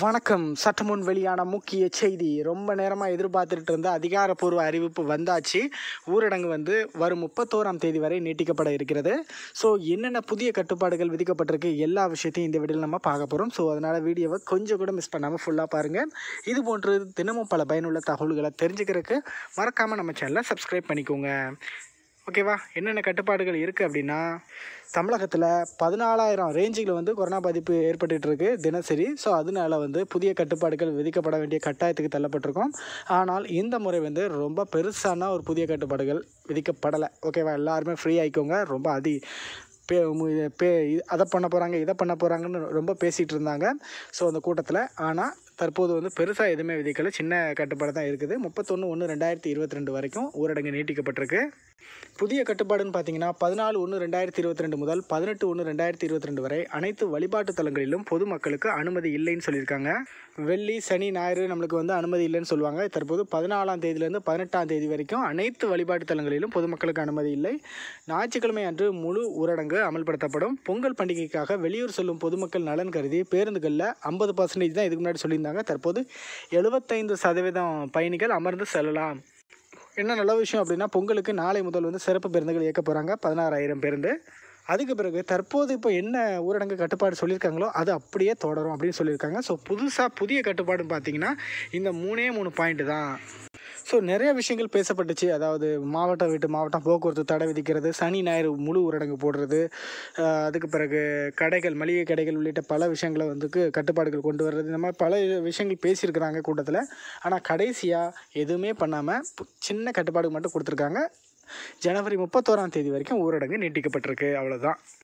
வணக்கம் சட்டமுன் வெளியான முக்கிய செய்தி ரொம்ப நேரமாக எதிர்பார்த்துட்டு இருந்த அதிகாரப்பூர்வ அறிவிப்பு வந்தாச்சு ஊரடங்கு வந்து வரும் முப்பத்தோராம் தேதி வரை நீட்டிக்கப்பட இருக்கிறது ஸோ என்னென்ன புதிய கட்டுப்பாடுகள் விதிக்கப்பட்டிருக்கு எல்லா விஷயத்தையும் இந்த வீடியோவில் நம்ம பார்க்க போகிறோம் ஸோ அதனால் வீடியோவை கொஞ்சம் கூட மிஸ் பண்ணாமல் ஃபுல்லாக பாருங்கள் இது போன்று தினமும் பல பயனுள்ள தகவல்களை தெரிஞ்சுக்கிறதுக்கு மறக்காமல் நம்ம சேனலை சப்ஸ்கிரைப் பண்ணிக்கோங்க ஓகேவா என்னென்ன கட்டுப்பாடுகள் இருக்குது அப்படின்னா தமிழகத்தில் பதினாலாயிரம் ரேஞ்சில் வந்து கொரோனா பாதிப்பு ஏற்பட்டுருக்கு தினசரி ஸோ அதனால வந்து புதிய கட்டுப்பாடுகள் விதிக்கப்பட வேண்டிய கட்டாயத்துக்கு தள்ளப்பட்டிருக்கோம் ஆனால் இந்த முறை வந்து ரொம்ப பெருசான ஒரு புதிய கட்டுப்பாடுகள் விதிக்கப்படலை ஓகேவா எல்லாருமே ஃப்ரீ ஆகிக்கோங்க ரொம்ப அதி பே பே அதை பண்ண போகிறாங்க இதை பண்ண போகிறாங்கன்னு ரொம்ப பேசிகிட்டு இருந்தாங்க ஸோ அந்த கூட்டத்தில் ஆனால் தற்போது வந்து பெருசாக எதுவுமே விதிக்கலை சின்ன கட்டுப்பாடு தான் இருக்குது முப்பத்தொன்று ஒன்று ரெண்டாயிரத்தி இருபத்தி ரெண்டு வரைக்கும் ஊரடங்கு நீட்டிக்கப்பட்டிருக்கு புதிய கட்டுப்பாடுன்னு பார்த்தீங்கன்னா பதினாலு ஒன்று ரெண்டாயிரத்தி இருபத்தி ரெண்டு முதல் பதினெட்டு ஒன்று ரெண்டாயிரத்தி இருபத்தி ரெண்டு வரை அனைத்து வழிபாட்டு தலங்களிலும் பொதுமக்களுக்கு அனுமதி இல்லைன்னு சொல்லியிருக்காங்க வெள்ளி சனி ஞாயிறு நம்மளுக்கு வந்து அனுமதி இல்லைன்னு சொல்லுவாங்க தற்போது பதினாலாம் தேதியிலேருந்து பதினெட்டாம் தேதி வரைக்கும் அனைத்து வழிபாட்டு தலங்களிலும் பொதுமக்களுக்கு அனுமதி இல்லை ஞாயிற்றுக்கிழமை அன்று முழு ஊரடங்கு அமல்படுத்தப்படும் பொங்கல் பண்டிகைக்காக வெளியூர் செல்லும் பொதுமக்கள் நலன் கருதி பேருந்துகளில் ஐம்பது பர்சன்டேஜ் தான் இதுக்கு முன்னாடி சொல்லியிருந்தாங்க இருந்தாங்க தற்போது எழுபத்தைந்து சதவீதம் பயணிகள் அமர்ந்து செல்லலாம் என்ன நல்ல விஷயம் அப்படின்னா பொங்கலுக்கு நாளை முதல் வந்து சிறப்பு பேருந்துகள் இயக்க போகிறாங்க பதினாறாயிரம் பேருந்து அதுக்கு பிறகு தற்போது இப்போ என்ன ஊரடங்கு கட்டுப்பாடு சொல்லியிருக்காங்களோ அது அப்படியே தொடரும் அப்படின்னு சொல்லியிருக்காங்க ஸோ புதுசாக புதிய கட்டுப்பாடுன்னு பார்த்தீங்கன்னா இந்த மூணே மூணு பாயிண்ட்டு தான் ஸோ நிறைய விஷயங்கள் பேசப்பட்டுச்சு அதாவது மாவட்டம் விட்டு மாவட்டம் போக்குவரத்து தடை விதிக்கிறது சனி ஞாயிறு முழு ஊரடங்கு போடுறது அதுக்கு பிறகு கடைகள் மளிகை கடைகள் உள்ளிட்ட பல விஷயங்களை வந்து கட்டுப்பாடுகள் கொண்டு வர்றது இந்த மாதிரி பல விஷயங்கள் பேசியிருக்கிறாங்க கூட்டத்தில் ஆனால் கடைசியாக எதுவுமே பண்ணாமல் சின்ன கட்டுப்பாடு மட்டும் கொடுத்துருக்காங்க ஜனவரி முப்பத்தோராம் தேதி வரைக்கும் ஊரடங்கு நீட்டிக்கப்பட்டிருக்கு அவ்வளோதான்